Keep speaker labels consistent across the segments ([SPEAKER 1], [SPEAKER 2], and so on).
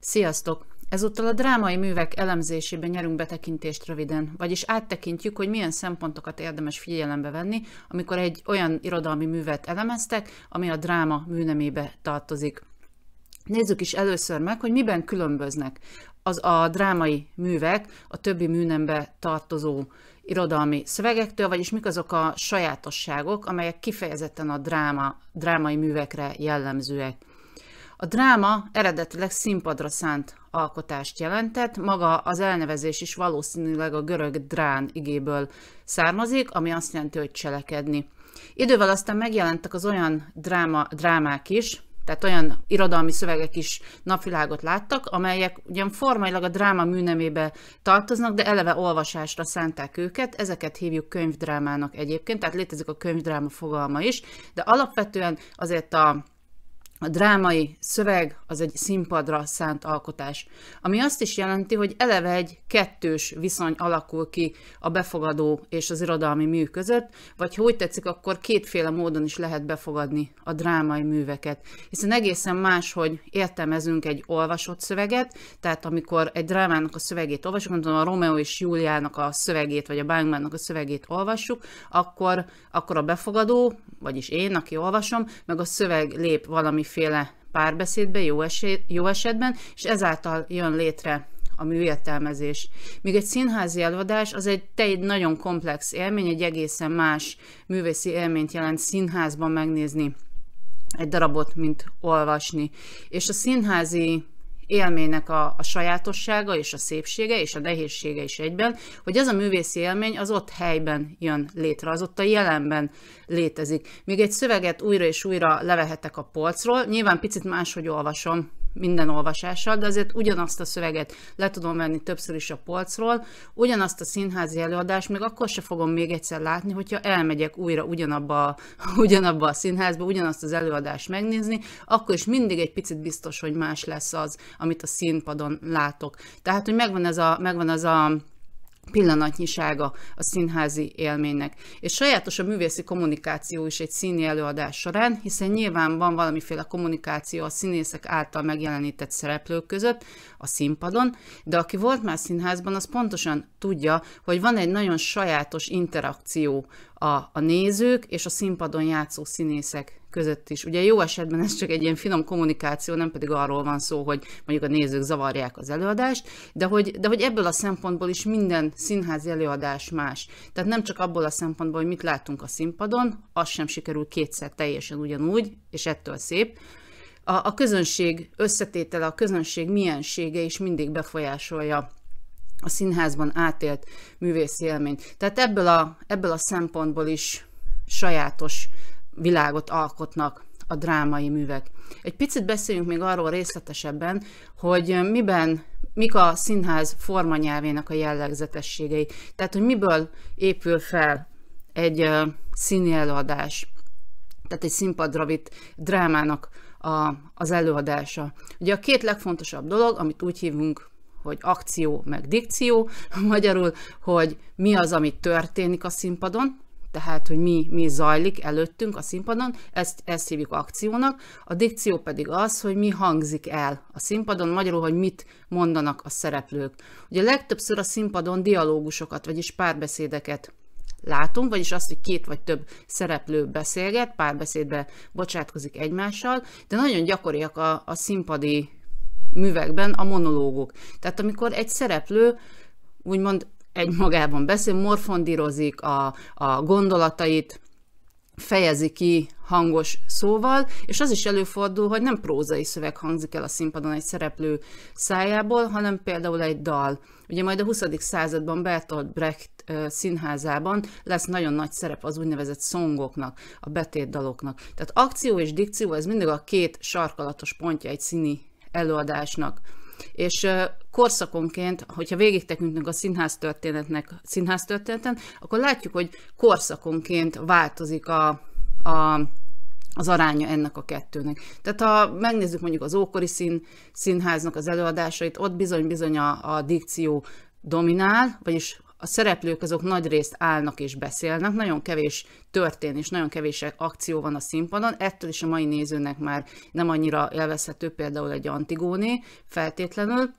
[SPEAKER 1] Sziasztok! Ezúttal a drámai művek elemzésében nyerünk betekintést röviden, vagyis áttekintjük, hogy milyen szempontokat érdemes figyelembe venni, amikor egy olyan irodalmi művet elemeztek, ami a dráma műnemébe tartozik. Nézzük is először meg, hogy miben különböznek az a drámai művek a többi műnembe tartozó irodalmi szövegektől, vagyis mik azok a sajátosságok, amelyek kifejezetten a dráma, drámai művekre jellemzőek. A dráma eredetileg színpadra szánt alkotást jelentett, maga az elnevezés is valószínűleg a görög drán igéből származik, ami azt jelenti, hogy cselekedni. Idővel aztán megjelentek az olyan dráma, drámák is, tehát olyan irodalmi szövegek is napvilágot láttak, amelyek ugyan formailag a dráma műnemébe tartoznak, de eleve olvasásra szánták őket, ezeket hívjuk könyvdrámának egyébként, tehát létezik a könyvdráma fogalma is, de alapvetően azért a a drámai szöveg az egy színpadra szánt alkotás, ami azt is jelenti, hogy eleve egy kettős viszony alakul ki a befogadó és az irodalmi mű között, vagy ha úgy tetszik, akkor kétféle módon is lehet befogadni a drámai műveket. Hiszen egészen más, hogy értelmezünk egy olvasott szöveget, tehát amikor egy drámának a szövegét olvasunk, mondom a Romeo és Júliának a szövegét, vagy a Bangmannak a szövegét olvassuk, akkor, akkor a befogadó, vagyis én, aki olvasom, meg a szöveg lép valami valamiféle párbeszédbe jó, esét, jó esetben, és ezáltal jön létre a műértelmezés. Míg egy színházi előadás az egy, te egy nagyon komplex élmény, egy egészen más művészi élményt jelent színházban megnézni egy darabot, mint olvasni. És a színházi élménynek a, a sajátossága és a szépsége és a nehézsége is egyben, hogy ez a művészi élmény az ott helyben jön létre, az ott a jelenben létezik. Míg egy szöveget újra és újra levehetek a polcról, nyilván picit máshogy olvasom, minden olvasással, de azért ugyanazt a szöveget le tudom venni többször is a polcról, ugyanazt a színházi előadást még akkor se fogom még egyszer látni, hogyha elmegyek újra ugyanabba, ugyanabba a színházba, ugyanazt az előadást megnézni, akkor is mindig egy picit biztos, hogy más lesz az, amit a színpadon látok. Tehát, hogy megvan ez a, megvan ez a pillanatnyisága a színházi élménynek. És sajátos a művészi kommunikáció is egy színi előadás során, hiszen nyilván van valamiféle kommunikáció a színészek által megjelenített szereplők között a színpadon, de aki volt már színházban, az pontosan tudja, hogy van egy nagyon sajátos interakció a, a nézők és a színpadon játszó színészek között is. Ugye jó esetben ez csak egy ilyen finom kommunikáció, nem pedig arról van szó, hogy mondjuk a nézők zavarják az előadást, de hogy, de hogy ebből a szempontból is minden színházi előadás más. Tehát nem csak abból a szempontból, hogy mit látunk a színpadon, az sem sikerül kétszer teljesen ugyanúgy, és ettől szép, a, a közönség összetétele, a közönség miensége is mindig befolyásolja a színházban átélt művészi élményt. Tehát ebből a, ebből a szempontból is sajátos világot alkotnak a drámai művek. Egy picit beszéljünk még arról részletesebben, hogy miben, mik a színház formanyelvének a jellegzetességei. Tehát, hogy miből épül fel egy színi előadás, tehát egy színpadra vitt drámának a, az előadása. Ugye a két legfontosabb dolog, amit úgy hívunk, hogy akció meg dikció, magyarul, hogy mi az, ami történik a színpadon, tehát, hogy mi, mi zajlik előttünk a színpadon, ezt, ezt hívjuk akciónak, a dikció pedig az, hogy mi hangzik el a színpadon, magyarul, hogy mit mondanak a szereplők. Ugye legtöbbször a színpadon dialógusokat, vagyis párbeszédeket látunk, vagyis azt, hogy két vagy több szereplő beszélget, párbeszédbe bocsátkozik egymással, de nagyon gyakoriak a, a színpadi művekben a monológok. Tehát amikor egy szereplő úgymond egymagában beszél, morfondírozik a, a gondolatait, fejezi ki hangos szóval, és az is előfordul, hogy nem prózai szöveg hangzik el a színpadon egy szereplő szájából, hanem például egy dal. Ugye majd a 20. században Bertolt Brecht színházában lesz nagyon nagy szerep az úgynevezett szongoknak, a betétdaloknak. Tehát akció és dikció, ez mindig a két sarkalatos pontja egy színi előadásnak és korszakonként, hogyha végig tekintünk a színház történetnek, színház történeten, akkor látjuk, hogy korszakonként változik a, a az aránya ennek a kettőnek. Tehát ha megnézzük mondjuk az ókori szín, színháznak az előadásait, ott bizony-bizony a, a dikció dominál, vagyis a szereplők azok nagy részt állnak és beszélnek, nagyon kevés történés, nagyon kevés akció van a színpadon, ettől is a mai nézőnek már nem annyira élvezhető például egy Antigóné feltétlenül,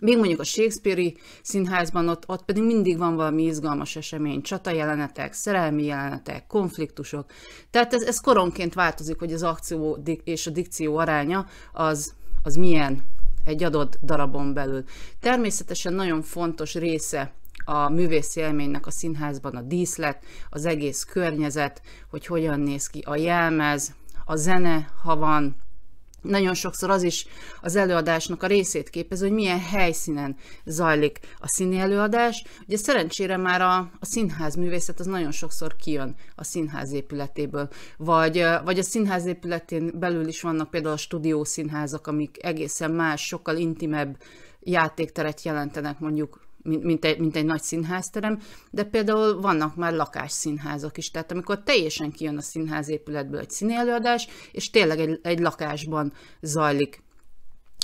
[SPEAKER 1] még mondjuk a Shakespeare-i színházban ott, ott pedig mindig van valami izgalmas esemény, csata jelenetek, szerelmi jelenetek, konfliktusok. Tehát ez, ez koronként változik, hogy az akció és a dikció aránya az, az milyen egy adott darabon belül. Természetesen nagyon fontos része a művész élménynek a színházban a díszlet, az egész környezet, hogy hogyan néz ki a jelmez, a zene, ha van, nagyon sokszor az is az előadásnak a részét képez, hogy milyen helyszínen zajlik a színi előadás. Ugye szerencsére már a, a színház művészet az nagyon sokszor kijön a színház épületéből, vagy, vagy a színház épületén belül is vannak például a stúdiószínházak, amik egészen más, sokkal intimebb játékteret jelentenek mondjuk mint, mint, egy, mint egy nagy színházterem, de például vannak már lakásszínházak is, tehát amikor teljesen kijön a színház épületből egy színelőadás, és tényleg egy, egy lakásban zajlik,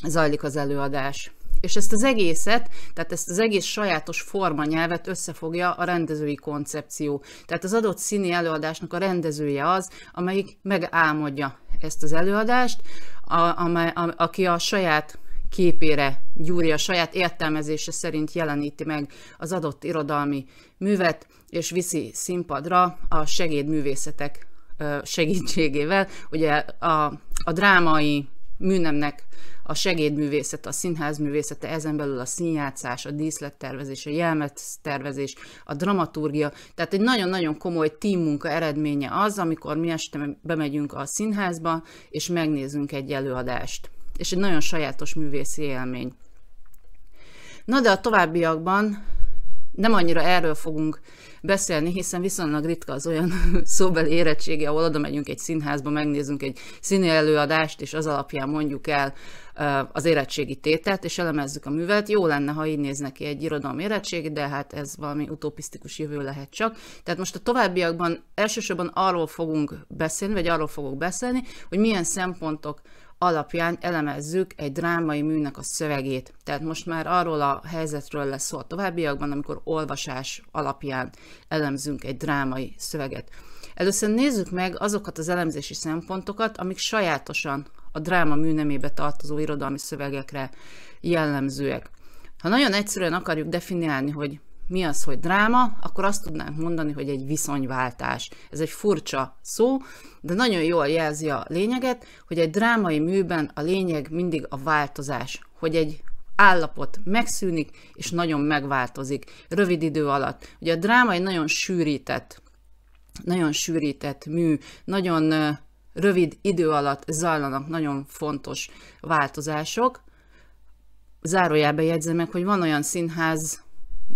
[SPEAKER 1] zajlik az előadás. És ezt az egészet, tehát ezt az egész sajátos formanyelvet összefogja a rendezői koncepció. Tehát az adott színi előadásnak a rendezője az, amelyik megálmodja ezt az előadást, a, a, a, aki a saját képére gyúri a saját értelmezése szerint jeleníti meg az adott irodalmi művet, és viszi színpadra a segédművészetek segítségével. Ugye a, a drámai műnemnek a segédművészet, a színházművészete, ezen belül a színjátszás, a díszlettervezés, a tervezés, a dramaturgia. Tehát egy nagyon-nagyon komoly munka eredménye az, amikor mi este bemegyünk a színházba, és megnézzünk egy előadást és egy nagyon sajátos művészi élmény. Na de a továbbiakban nem annyira erről fogunk beszélni, hiszen viszonylag ritka az olyan szóbeli érettsége, ahol oda megyünk egy színházba, megnézzünk egy színi előadást, és az alapján mondjuk el az érettségi tételt, és elemezzük a művet. Jó lenne, ha így néz neki egy irodalmi érettség, de hát ez valami utopisztikus jövő lehet csak. Tehát most a továbbiakban elsősorban arról fogunk beszélni, vagy arról fogok beszélni, hogy milyen szempontok alapján elemezzük egy drámai műnek a szövegét. Tehát most már arról a helyzetről lesz szó a továbbiakban, amikor olvasás alapján elemzünk egy drámai szöveget. Először nézzük meg azokat az elemzési szempontokat, amik sajátosan a dráma műnemébe tartozó irodalmi szövegekre jellemzőek. Ha nagyon egyszerűen akarjuk definiálni, hogy mi az, hogy dráma, akkor azt tudnánk mondani, hogy egy viszonyváltás. Ez egy furcsa szó, de nagyon jól jelzi a lényeget, hogy egy drámai műben a lényeg mindig a változás, hogy egy állapot megszűnik, és nagyon megváltozik rövid idő alatt. Ugye a dráma egy nagyon sűrített, nagyon sűrített mű, nagyon rövid idő alatt zajlanak nagyon fontos változások. Zárójelbe jegyzem meg, hogy van olyan színház,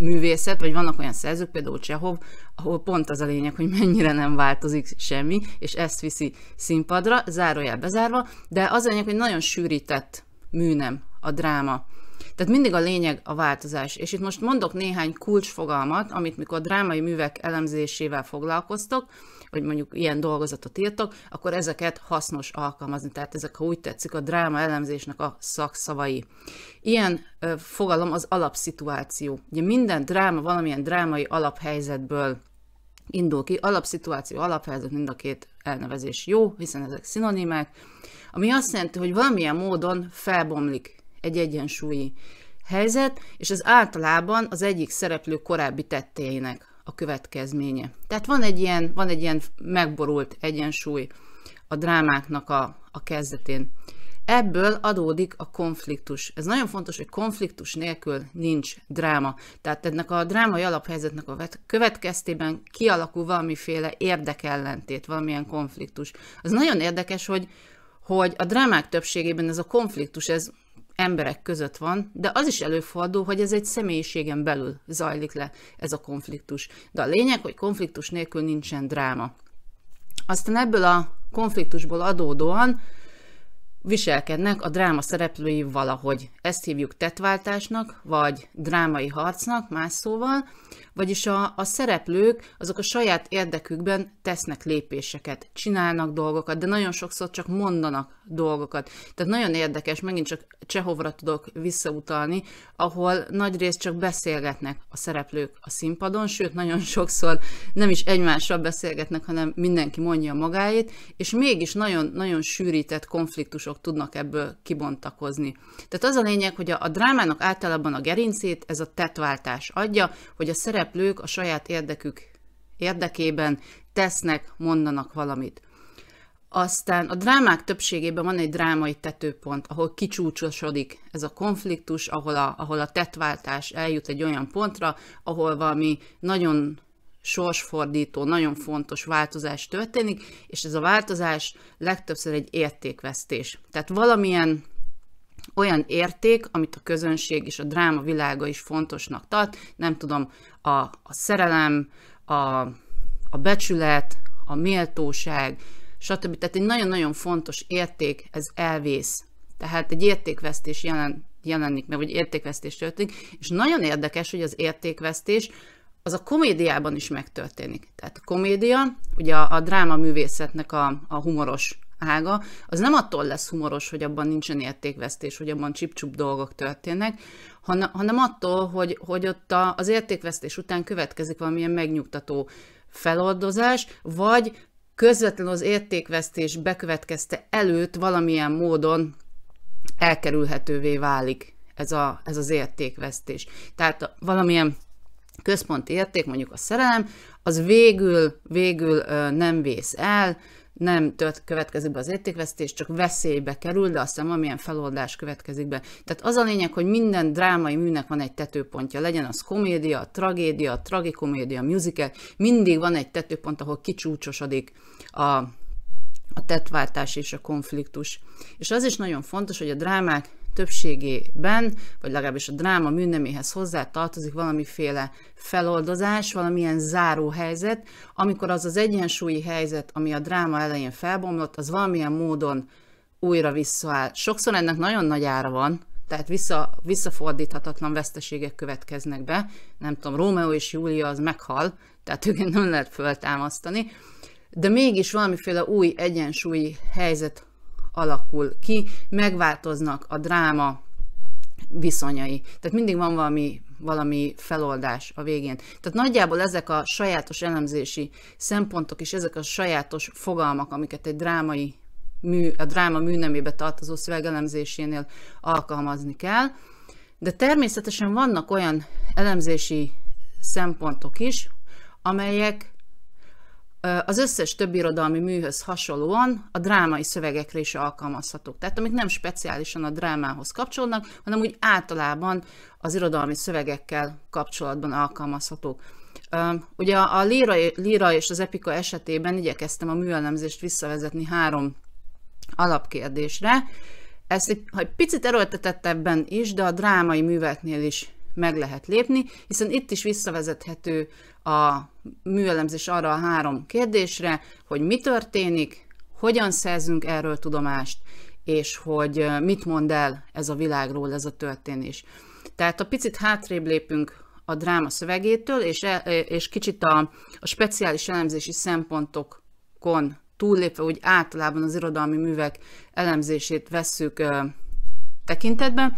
[SPEAKER 1] művészet, vagy vannak olyan szerzők, például Csehov, ahol pont az a lényeg, hogy mennyire nem változik semmi, és ezt viszi színpadra, zárójel bezárva, de az a lényeg, hogy nagyon sűrített műnem a dráma. Tehát mindig a lényeg a változás. És itt most mondok néhány kulcsfogalmat, amit mikor drámai művek elemzésével foglalkoztok, hogy mondjuk ilyen dolgozatot írtok, akkor ezeket hasznos alkalmazni. Tehát ezek, ha úgy tetszik, a dráma elemzésnek a szakszavai. Ilyen ö, fogalom az alapszituáció. Ugye minden dráma valamilyen drámai alaphelyzetből indul ki. Alapszituáció, alaphelyzet, mind a két elnevezés jó, hiszen ezek szinonimák, ami azt jelenti, hogy valamilyen módon felbomlik egy egyensúlyi helyzet, és ez általában az egyik szereplő korábbi tetteinek a következménye. Tehát van egy ilyen, van egy ilyen megborult egyensúly a drámáknak a, a kezdetén. Ebből adódik a konfliktus. Ez nagyon fontos, hogy konfliktus nélkül nincs dráma. Tehát ennek a drámai alaphelyzetnek a következtében kialakul valamiféle érdekellentét, valamilyen konfliktus. Az nagyon érdekes, hogy, hogy a drámák többségében ez a konfliktus, ez emberek között van, de az is előfordul, hogy ez egy személyiségen belül zajlik le ez a konfliktus. De a lényeg, hogy konfliktus nélkül nincsen dráma. Aztán ebből a konfliktusból adódóan viselkednek a dráma szereplői valahogy. Ezt hívjuk tetváltásnak, vagy drámai harcnak, más szóval, vagyis a, a szereplők azok a saját érdekükben tesznek lépéseket, csinálnak dolgokat, de nagyon sokszor csak mondanak dolgokat. Tehát nagyon érdekes, megint csak Csehovra tudok visszautalni, ahol nagyrészt csak beszélgetnek a szereplők a színpadon, sőt nagyon sokszor nem is egymással beszélgetnek, hanem mindenki mondja magáét, és mégis nagyon-nagyon sűrített konfliktusok konfliktusok tudnak ebből kibontakozni. Tehát az a lényeg, hogy a, a drámának általában a gerincét ez a tetváltás adja, hogy a szereplők a saját érdekük érdekében tesznek, mondanak valamit. Aztán a drámák többségében van egy drámai tetőpont, ahol kicsúcsosodik ez a konfliktus, ahol a, ahol a tetváltás eljut egy olyan pontra, ahol valami nagyon sorsfordító, nagyon fontos változás történik, és ez a változás legtöbbször egy értékvesztés. Tehát valamilyen olyan érték, amit a közönség és a dráma világa is fontosnak tart, nem tudom, a, a szerelem, a, a becsület, a méltóság, stb. Tehát egy nagyon-nagyon fontos érték, ez elvész. Tehát egy értékvesztés jelen, jelenik meg, vagy értékvesztés történik, és nagyon érdekes, hogy az értékvesztés az a komédiában is megtörténik. Tehát a komédia, ugye a, a dráma művészetnek a, a humoros ága, az nem attól lesz humoros, hogy abban nincsen értékvesztés, hogy abban csipcsup dolgok történnek, hanem, hanem attól, hogy, hogy ott a, az értékvesztés után következik valamilyen megnyugtató feloldozás, vagy közvetlenül az értékvesztés bekövetkezte előtt valamilyen módon elkerülhetővé válik ez, a, ez az értékvesztés. Tehát valamilyen központi érték, mondjuk a szerelem, az végül, végül nem vész el, nem tört, következik be az értékvesztés, csak veszélybe kerül, de aztán valamilyen feloldás következik be. Tehát az a lényeg, hogy minden drámai műnek van egy tetőpontja, legyen az komédia, tragédia, tragikomédia, musical, mindig van egy tetőpont, ahol kicsúcsosodik a, a tettváltás és a konfliktus. És az is nagyon fontos, hogy a drámák többségében, vagy legalábbis a dráma műneméhez hozzá tartozik valamiféle feloldozás, valamilyen záró helyzet, amikor az az egyensúlyi helyzet, ami a dráma elején felbomlott, az valamilyen módon újra visszaáll. Sokszor ennek nagyon nagy ára van, tehát vissza, visszafordíthatatlan veszteségek következnek be. Nem tudom, Rómeó és Júlia az meghal, tehát őket nem lehet föltámasztani, de mégis valamiféle új egyensúlyi helyzet alakul ki, megváltoznak a dráma viszonyai. Tehát mindig van valami, valami feloldás a végén. Tehát nagyjából ezek a sajátos elemzési szempontok és ezek a sajátos fogalmak, amiket egy drámai mű, a dráma műnemébe tartozó szövegelemzésénél alkalmazni kell. De természetesen vannak olyan elemzési szempontok is, amelyek az összes több irodalmi műhöz hasonlóan a drámai szövegekre is alkalmazhatók. Tehát amik nem speciálisan a drámához kapcsolnak, hanem úgy általában az irodalmi szövegekkel kapcsolatban alkalmazhatók. Ugye a líra, Lira és az epika esetében igyekeztem a műelemzést visszavezetni három alapkérdésre. Ezt egy, egy picit erőltetettebben is, de a drámai műveknél is meg lehet lépni, hiszen itt is visszavezethető a műelemzés arra a három kérdésre, hogy mi történik, hogyan szerzünk erről tudomást, és hogy mit mond el ez a világról, ez a történés. Tehát a picit hátrébb lépünk a dráma szövegétől, és, e, és kicsit a, a speciális elemzési szempontokon túllépve, úgy általában az irodalmi művek elemzését vesszük e, tekintetben,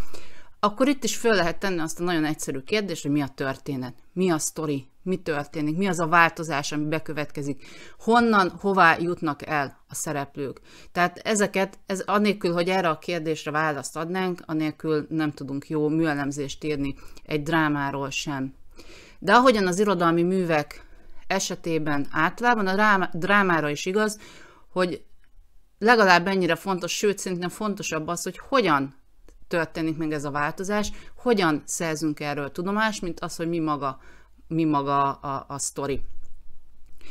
[SPEAKER 1] akkor itt is föl lehet tenni azt a nagyon egyszerű kérdést, hogy mi a történet, mi a sztori, mi történik, mi az a változás, ami bekövetkezik, honnan, hová jutnak el a szereplők. Tehát ezeket, ez anélkül, hogy erre a kérdésre választ adnánk, anélkül nem tudunk jó műelemzést írni egy drámáról sem. De ahogyan az irodalmi művek esetében általában a drámára is igaz, hogy legalább ennyire fontos, sőt, szerintem fontosabb az, hogy hogyan történik meg ez a változás, hogyan szerzünk erről tudomást, mint az, hogy mi maga, mi maga a, a sztori.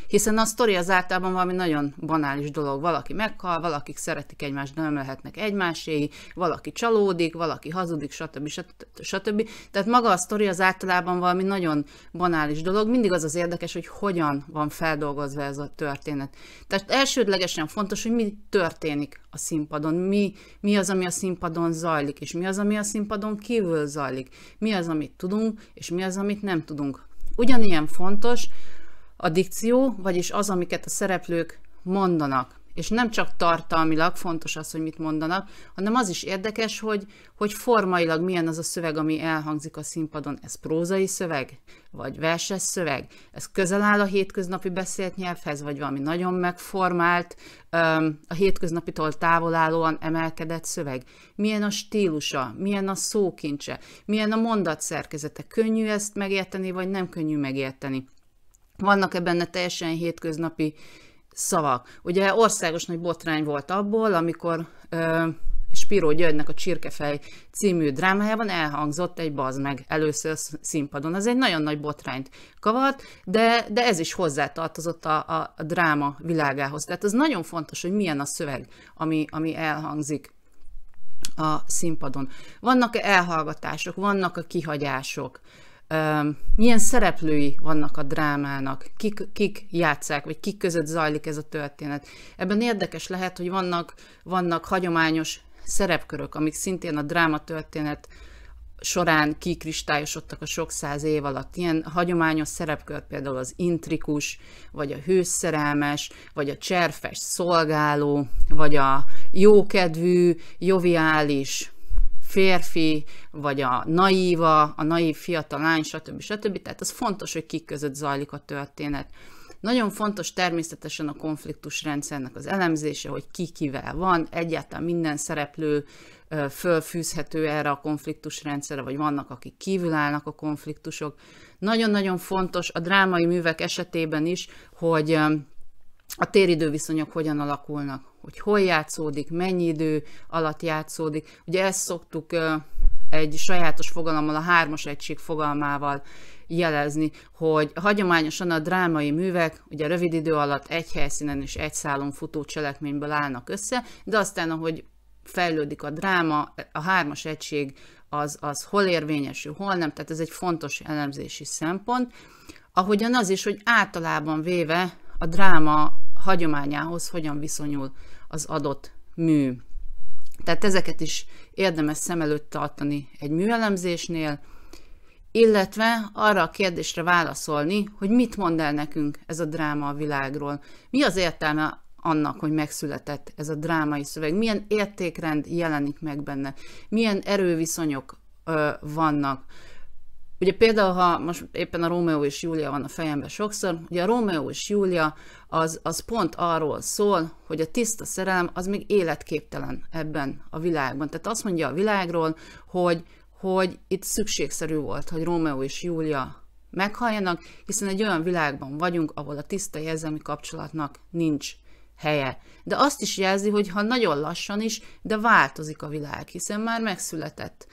[SPEAKER 1] Hiszen a sztori az általában valami nagyon banális dolog. Valaki meghal, valakik szeretik egymást, de nem lehetnek egymáséi, valaki csalódik, valaki hazudik, stb. stb. stb. Tehát maga a sztori az általában valami nagyon banális dolog. Mindig az az érdekes, hogy hogyan van feldolgozva ez a történet. Tehát elsődlegesen fontos, hogy mi történik a színpadon, mi, mi az, ami a színpadon zajlik, és mi az, ami a színpadon kívül zajlik, mi az, amit tudunk, és mi az, amit nem tudunk. Ugyanilyen fontos, a dikció, vagyis az, amiket a szereplők mondanak. És nem csak tartalmilag fontos az, hogy mit mondanak, hanem az is érdekes, hogy, hogy formailag milyen az a szöveg, ami elhangzik a színpadon. Ez prózai szöveg? Vagy verses szöveg? Ez közel áll a hétköznapi beszélt nyelvhez, vagy valami nagyon megformált, a hétköznapitól távolállóan emelkedett szöveg? Milyen a stílusa? Milyen a szókincse? Milyen a mondatszerkezete? Könnyű ezt megérteni, vagy nem könnyű megérteni? Vannak-e benne teljesen hétköznapi szavak? Ugye országos nagy botrány volt abból, amikor ö, Spiró Györgynek a Csirkefej című drámájában elhangzott egy baz meg először színpadon. Az egy nagyon nagy botrányt kavart, de, de ez is hozzátartozott a, a, a dráma világához. Tehát az nagyon fontos, hogy milyen a szöveg, ami, ami elhangzik a színpadon. Vannak-e elhallgatások, vannak a kihagyások, milyen szereplői vannak a drámának, kik, kik játszák, vagy kik között zajlik ez a történet. Ebben érdekes lehet, hogy vannak, vannak hagyományos szerepkörök, amik szintén a dráma történet során kikristályosodtak a sok száz év alatt. Ilyen hagyományos szerepkör például az intrikus, vagy a hőszerelmes, vagy a cserfes szolgáló, vagy a jókedvű, joviális, férfi, vagy a naíva, a naív fiatal lány, stb. stb. Tehát az fontos, hogy kik között zajlik a történet. Nagyon fontos természetesen a konfliktus rendszernek az elemzése, hogy ki kivel van, egyáltalán minden szereplő fölfűzhető erre a konfliktus rendszerre, vagy vannak, akik kívül állnak a konfliktusok. Nagyon-nagyon fontos a drámai művek esetében is, hogy a téridő viszonyok hogyan alakulnak, hogy hol játszódik, mennyi idő alatt játszódik. Ugye ezt szoktuk egy sajátos fogalommal, a hármas egység fogalmával jelezni, hogy hagyományosan a drámai művek ugye rövid idő alatt egy helyszínen és egy szálon futó cselekményből állnak össze, de aztán, ahogy fejlődik a dráma, a hármas egység az, az hol érvényesül, hol nem, tehát ez egy fontos elemzési szempont. Ahogyan az is, hogy általában véve a dráma hagyományához hogyan viszonyul az adott mű. Tehát ezeket is érdemes szem előtt tartani egy műelemzésnél, illetve arra a kérdésre válaszolni, hogy mit mond el nekünk ez a dráma a világról. Mi az értelme annak, hogy megszületett ez a drámai szöveg, milyen értékrend jelenik meg benne, milyen erőviszonyok ö, vannak. Ugye például, ha most éppen a Rómeó és Júlia van a fejemben sokszor, ugye a Rómeó és Júlia az, az pont arról szól, hogy a tiszta szerelem az még életképtelen ebben a világban. Tehát azt mondja a világról, hogy, hogy itt szükségszerű volt, hogy Rómeó és Júlia meghaljanak, hiszen egy olyan világban vagyunk, ahol a tiszta érzelmi kapcsolatnak nincs helye. De azt is jelzi, hogy ha nagyon lassan is, de változik a világ, hiszen már megszületett,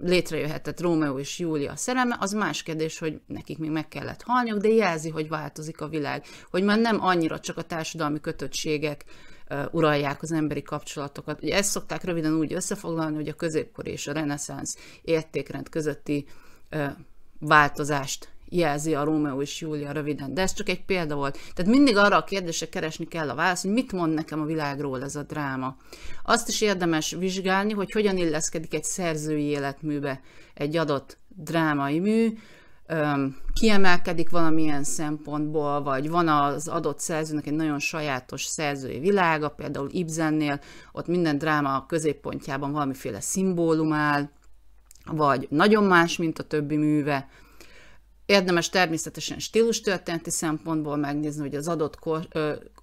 [SPEAKER 1] létrejöhetett Rómeó és Júlia szereme. az más kérdés, hogy nekik még meg kellett halniuk, de jelzi, hogy változik a világ, hogy már nem annyira csak a társadalmi kötöttségek uralják az emberi kapcsolatokat. Ugye ezt szokták röviden úgy összefoglalni, hogy a középkor és a reneszánsz értékrend közötti változást jelzi a Rómeó és Júlia röviden. De ez csak egy példa volt. Tehát mindig arra a kérdésre keresni kell a választ, hogy mit mond nekem a világról ez a dráma. Azt is érdemes vizsgálni, hogy hogyan illeszkedik egy szerzői életműbe egy adott drámai mű, kiemelkedik valamilyen szempontból, vagy van az adott szerzőnek egy nagyon sajátos szerzői világa, például Ibzennél, ott minden dráma a középpontjában valamiféle szimbólum áll, vagy nagyon más, mint a többi műve, Érdemes természetesen stílustörténeti szempontból megnézni, hogy az adott kor,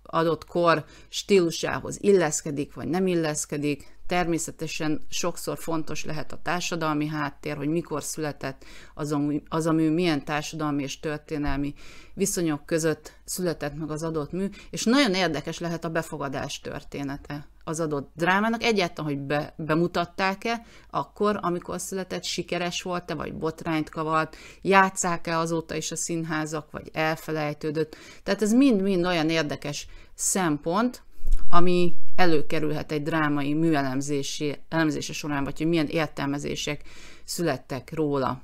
[SPEAKER 1] adott kor stílusához illeszkedik, vagy nem illeszkedik. Természetesen sokszor fontos lehet a társadalmi háttér, hogy mikor született az a, mű, az a mű, milyen társadalmi és történelmi viszonyok között született meg az adott mű, és nagyon érdekes lehet a befogadás története az adott drámának, egyáltalán, hogy be, bemutatták-e, akkor, amikor született, sikeres volt-e, vagy botrányt kavart, játszák-e azóta is a színházak, vagy elfelejtődött. Tehát ez mind-mind olyan érdekes szempont, ami előkerülhet egy drámai műelemzési elemzése során, vagy hogy milyen értelmezések születtek róla.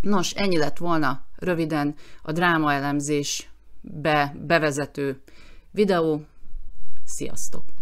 [SPEAKER 1] Nos, ennyi lett volna röviden a be, bevezető videó. Sziasztok!